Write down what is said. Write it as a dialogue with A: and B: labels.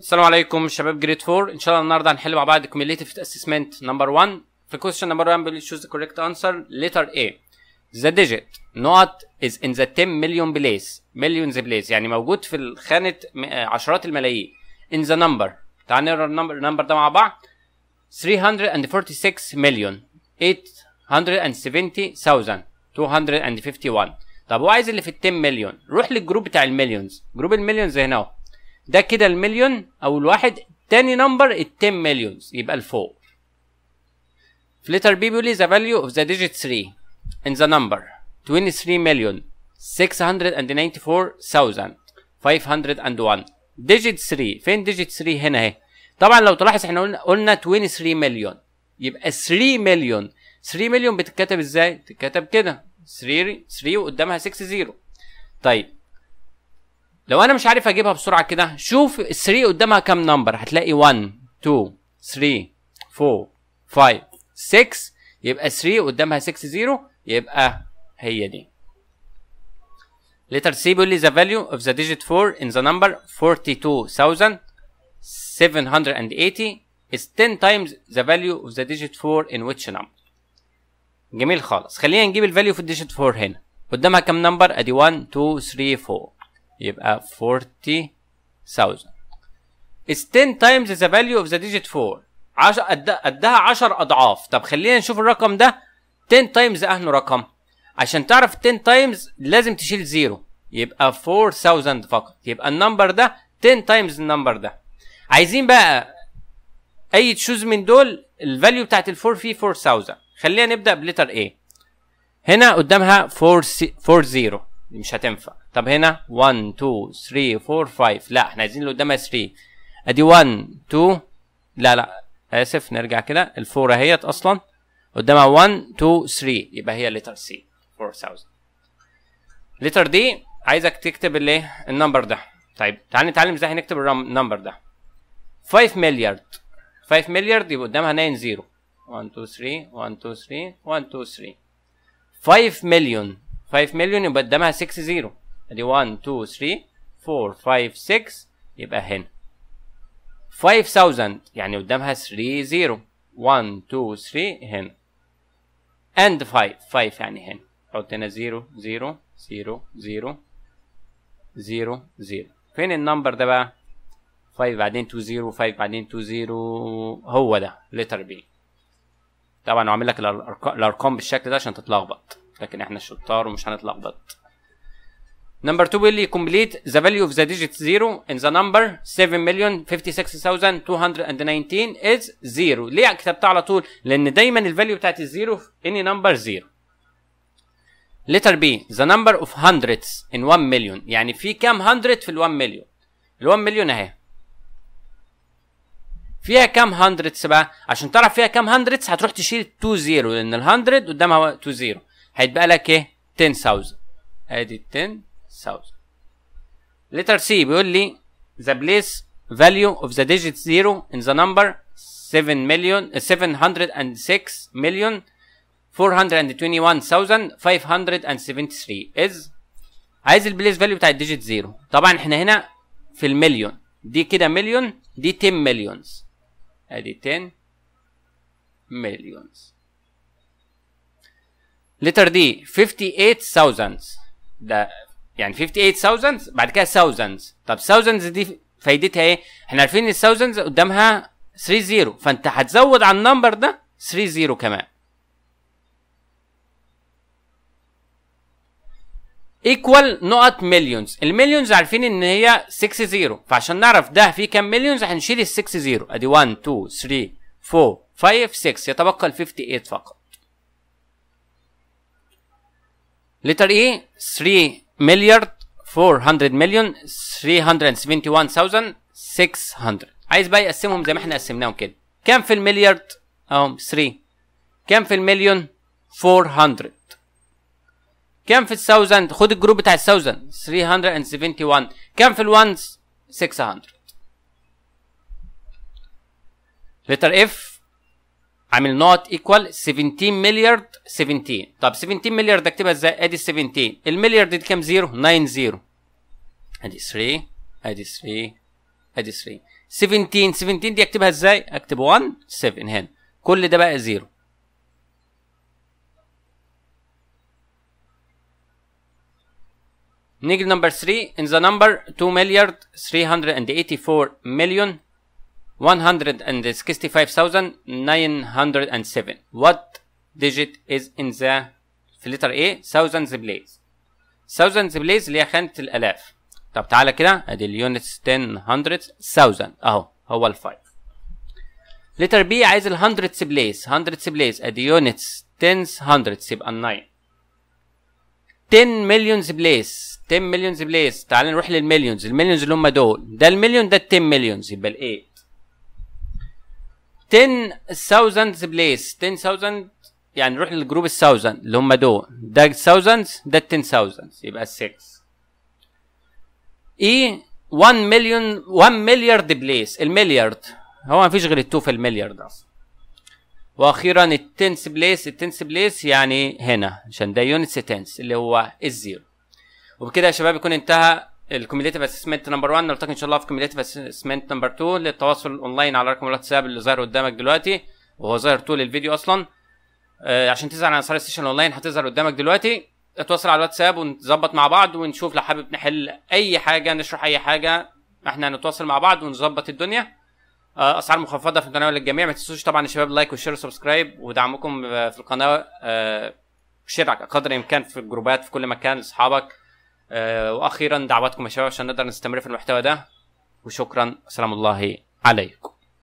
A: السلام عليكم شباب جريد 4 ان شاء الله النهارده هنحل مع بعض كوميليتيف اسسمنت نمبر 1 في كويستشن نمبر 1 بيقول تشوز ذا كوريكت انسر ليتر اي ذا ديجيت نوت از ان ذا 10 مليون بليس مليونز بليس يعني موجود في خانه آه، عشرات الملايين ان ذا نمبر تعال نقرا النمبر النمبر ده مع بعض 346 مليون 870,000 251 طب هو عايز اللي في ال 10 مليون روح للجروب بتاع المليونز جروب المليونز هنا اهو ده كده المليون او الواحد تاني نمبر ال 10 مليون يبقى الفوق في letter B بيقول لي the value of the digit 3 in the number 23 مليون 694,501 digit 3 فين digit 3 هنا اهي طبعا لو تلاحظ احنا قلنا قلنا 23 مليون يبقى 3 مليون 3 مليون بتتكتب ازاي؟ بتتكتب كده 3 3 وقدامها 6 0 طيب لو انا مش عارف اجيبها بسرعه كده شوف ال 3 قدامها كام نمبر هتلاقي 1 2 3 4 5 6 يبقى 3 قدامها 6 0 يبقى هي دي letter C بيقول لي the value of the digit 4 in the number 42780 is 10 times the value of the digit 4 in which number جميل خالص خلينا نجيب الفاليو في الديجيت 4 هنا قدامها كام نمبر ادي 1 2 3 4 يبقى 40000 It's 10 times the value of the digit 4 10 قدها 10 اضعاف طب خلينا نشوف الرقم ده 10 times اهله رقم عشان تعرف 10 times لازم تشيل زيرو يبقى 4000 فقط يبقى النمبر ده 10 times النمبر ده عايزين بقى اي تشوز من دول الفاليو بتاعت ال 4 فيه 4000 خلينا نبدا بلتر A هنا قدامها 4 0 مش هتنفع طب هنا 1 2 3 4 5 لا احنا عايزين اللي قدامها 3 ادي 1 2 لا لا اسف نرجع كده الفور اهيت اصلا قدامها 1 2 3 يبقى هي لتر سي 4000 لتر دي عايزك تكتب الايه النمبر ده طيب تعال نتعلم ازاي هنكتب النمبر ده 5 مليارد 5 مليارد يبقى قدامها 9 0 1 2 3 1 2 3 1 2 3 5 مليون 5 مليون يبقى قدامها 6 زيرو ادي 1 2 3 4 5 6 يبقى هنا 5000 يعني قدامها 3 زيرو 1 2 3 هنا اند 5 5 يعني هنا حط هنا 0 0 0 0 0 0 فين النمبر ده بقى 5 بعدين 2 0 5 بعدين 2 0 هو ده لتر بي طبعا هعمل لك الارقام بالشكل ده عشان تتلخبط لكن احنا شطار ومش هنتلخبط Number 2 will complete the value of the digit 0 in the number 7,056,219 is 0 ليه كتبتها على طول؟ لأن دايما الفاليو بتاعت الزيرو في any number 0 Letter B the number of hundreds in 1 million يعني في كام 100 في ال 1 million ال 1 million أهي فيها كام 100 بقى؟ عشان تعرف فيها كام 100 هتروح تشيل 2 0 لأن ال 100 قدامها 2 0 هيتبقى لك ايه 10000 ادي 10000 لتر سي بيقول لي the place value of the digit 0 in the number 7 مليون 706 مليون 421573 is عايز البليس فاليو بتاع الديجيت زيرو طبعا احنا هنا في المليون دي كده مليون دي 10 مليونز ادي 10 مليونز لتر دي 58000 ده يعني 58000 بعد كده thousands طب thousands دي فايدتها ايه؟ احنا عارفين ان 1000 قدامها 3 فانت هتزود على النمبر ده 3 كمان. ايكوال نقط مليونز المليونز عارفين ان هي 6 فعشان نعرف ده فيه كام مليونز هنشيل ال 6 ادي 1 2 3 4 5 6 يتبقى ال 58 فقط. letter E 3 مليار 400 مليون 371600 عايز بقى يقسمهم زي ما احنا قسمناهم كده كام في المليارد اهو 3 كام في المليون 400 كام في الثاوزند خد الجروب بتاع الثاوزند 371 كام في الوانز 600 letter F عامل نوت ايكوال 17 مليار 17 طب 17 مليار اكتبها ازاي ادي 17 المليار دي كام زيرو 9 زيرو ادي 3 ادي 3 ادي 3 17 17 دي اكتبها ازاي اكتب 1 7 هنا كل ده بقى زيرو نيجي نمبر 3 in the number 2 مليار 384 مليون 165907 what digit is in the في letter A thousands blaze thousands blaze اللي هي خانة الآلاف طب تعالى كده ادي اليونتس 10 100 1000 اهو هو الفايف لتر بي عايز ال 100 بليس 100 بليس ادي يونتس 10 100 يبقى ال 9 10 مليونز بليس 10 مليونز بليس تعال نروح للمليونز المليونز اللي هم دول ده المليون ده ال 10 مليونز يبقى الايه 10000 بليس 10000 يعني نروح للجروب ال 1000 اللي هم دول ده 1000 ده 10000 يبقى 6 اي 1 مليون 1 مليارد بليس المليارد هو ما فيش غير التو في المليارد اصلا واخيرا التنس بليس التنس بليس يعني هنا عشان ده يونتس تنس اللي هو الزيرو وبكده يا شباب يكون انتهى الكوميديتيف اسسمنت نمبر 1 نلتقي ان شاء الله في كوميديتيف اسسمنت نمبر 2 للتواصل اونلاين على رقم الواتساب اللي ظاهر قدامك دلوقتي وهو ظاهر طول الفيديو اصلا آه عشان تزعل عن اسعار السيشن اونلاين هتظهر قدامك دلوقتي اتواصل على الواتساب ونظبط مع بعض ونشوف لو حابب نحل اي حاجه نشرح اي حاجه احنا هنتواصل مع بعض ونظبط الدنيا آه اسعار مخفضه في القناه للجميع ما تنسوش طبعا يا شباب لايك وشير وسبسكرايب ودعمكم في القناه آه شير قدر الامكان في الجروبات في كل مكان لاصحابك آه، واخيرا دعواتكم يا شباب عشان نقدر نستمر في المحتوى ده وشكرا سلام الله عليكم